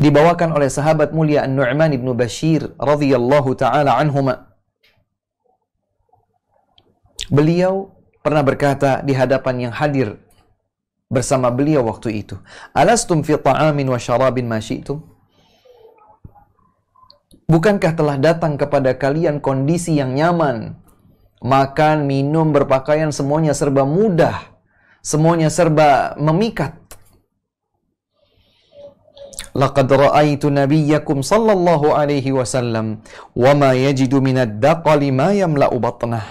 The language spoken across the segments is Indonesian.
dibawakan oleh sahabat mulia An-Nu'man ibnu Bashir radhiyallahu taala anhuma. Beliau pernah berkata di hadapan yang hadir bersama beliau waktu itu, "Alastum fi ta'amin wa syarabin ma syi'tum?" Bukankah telah datang kepada kalian kondisi yang nyaman? Makan, minum, berpakaian semuanya serba mudah. Semuanya serba memikat. لقد رأيت نبيكم صلى الله عليه وسلم وما يجد من الدقل ما يملأ بطنه.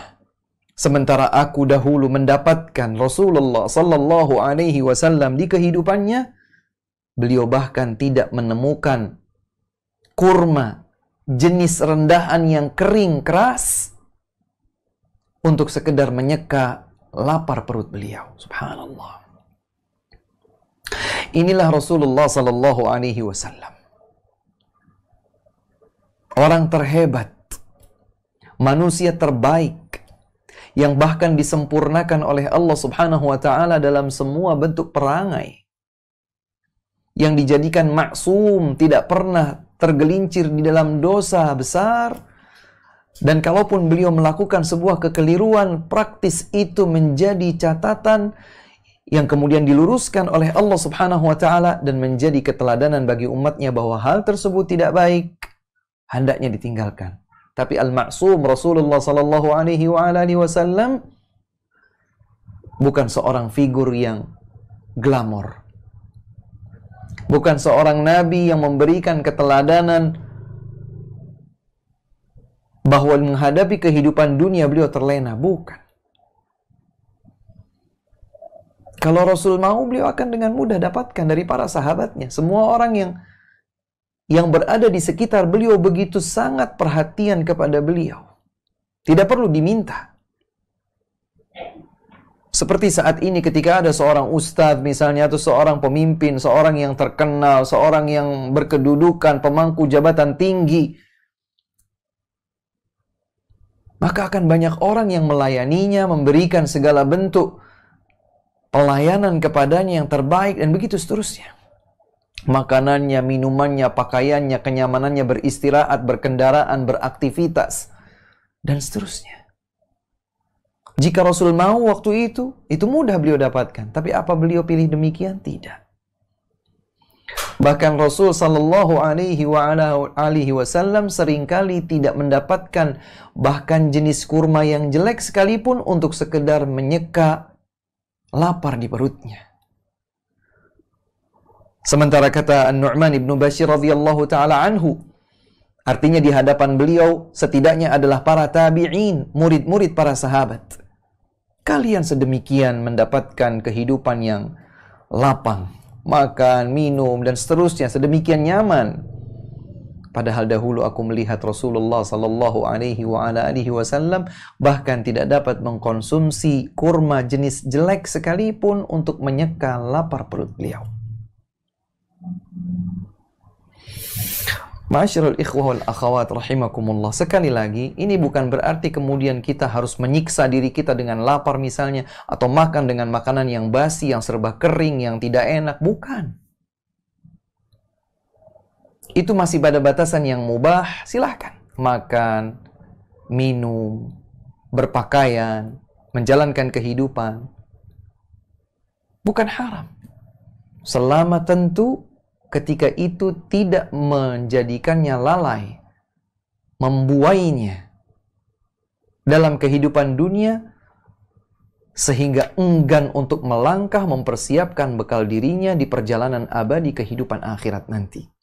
sementara aku dahulu mendapatkan Rasulullah sallallahu alaihi wasallam di kehidupannya beliau bahkan tidak menemukan kurma jenis rendahan yang kering keras untuk sekedar menyeka lapar perut beliau subhanallah Inilah Rasulullah Sallallahu Alaihi Wasallam. Orang terhebat, manusia terbaik, yang bahkan disempurnakan oleh Allah Subhanahu wa Ta'ala dalam semua bentuk perangai, yang dijadikan maksum, tidak pernah tergelincir di dalam dosa besar, dan kalaupun beliau melakukan sebuah kekeliruan, praktis itu menjadi catatan yang kemudian diluruskan oleh Allah Subhanahu wa taala dan menjadi keteladanan bagi umatnya bahwa hal tersebut tidak baik hendaknya ditinggalkan. Tapi al-ma'sum Rasulullah sallallahu alaihi wa alihi wasallam bukan seorang figur yang glamor. Bukan seorang nabi yang memberikan keteladanan bahwa menghadapi kehidupan dunia beliau terlena, bukan. Kalau Rasul mau, beliau akan dengan mudah dapatkan dari para sahabatnya. Semua orang yang yang berada di sekitar beliau begitu sangat perhatian kepada beliau. Tidak perlu diminta. Seperti saat ini ketika ada seorang ustadz misalnya atau seorang pemimpin, seorang yang terkenal, seorang yang berkedudukan, pemangku jabatan tinggi, maka akan banyak orang yang melayaninya, memberikan segala bentuk pelayanan kepadanya yang terbaik dan begitu seterusnya. Makanannya, minumannya, pakaiannya, kenyamanannya, beristirahat, berkendaraan, beraktivitas, dan seterusnya. Jika Rasul mau waktu itu, itu mudah beliau dapatkan. Tapi apa beliau pilih demikian? Tidak. Bahkan Rasul Sallallahu Alaihi Wasallam seringkali tidak mendapatkan bahkan jenis kurma yang jelek sekalipun untuk sekedar menyeka lapar di perutnya. Sementara kata An-Nu'man ibnu Bashir radhiyallahu taala anhu, artinya di hadapan beliau setidaknya adalah para tabi'in, murid-murid para sahabat. Kalian sedemikian mendapatkan kehidupan yang lapang, makan, minum dan seterusnya sedemikian nyaman. Padahal dahulu aku melihat Rasulullah Sallallahu Alaihi Wasallam bahkan tidak dapat mengkonsumsi kurma jenis jelek sekalipun untuk menyeka lapar perut beliau. Masyarul ikhwah akhawat rahimakumullah. Sekali lagi, ini bukan berarti kemudian kita harus menyiksa diri kita dengan lapar misalnya, atau makan dengan makanan yang basi, yang serba kering, yang tidak enak. Bukan itu masih pada batasan yang mubah, silahkan. Makan, minum, berpakaian, menjalankan kehidupan. Bukan haram. Selama tentu ketika itu tidak menjadikannya lalai, membuainya dalam kehidupan dunia sehingga enggan untuk melangkah mempersiapkan bekal dirinya di perjalanan abadi kehidupan akhirat nanti.